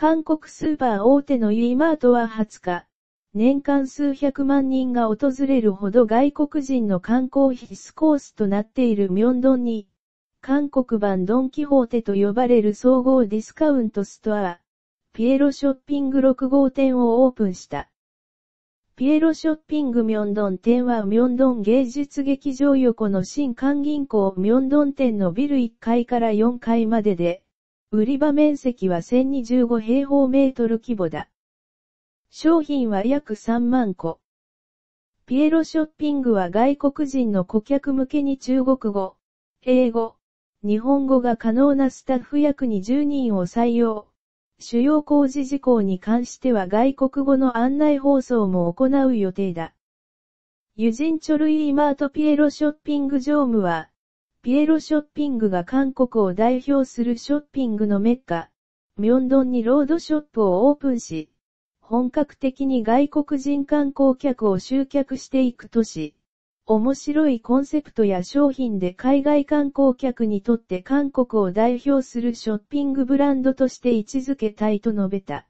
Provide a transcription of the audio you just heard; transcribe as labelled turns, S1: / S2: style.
S1: 韓国スーパー大手のユイマートは20日、年間数百万人が訪れるほど外国人の観光必須コースとなっているミョンドンに、韓国版ドンキホーテと呼ばれる総合ディスカウントストア、ピエロショッピング6号店をオープンした。ピエロショッピングミョンドン店はミョンドン芸術劇場横の新韓銀行ミョンドン店のビル1階から4階までで、売り場面積は1025平方メートル規模だ。商品は約3万個。ピエロショッピングは外国人の顧客向けに中国語、英語、日本語が可能なスタッフ約20人を採用。主要工事事項に関しては外国語の案内放送も行う予定だ。ユジンチョルイーマートピエロショッピング常務は、ピエロショッピングが韓国を代表するショッピングのメッカ、ミョンドンにロードショップをオープンし、本格的に外国人観光客を集客していく都市。面白いコンセプトや商品で海外観光客にとって韓国を代表するショッピングブランドとして位置づけたいと述べた。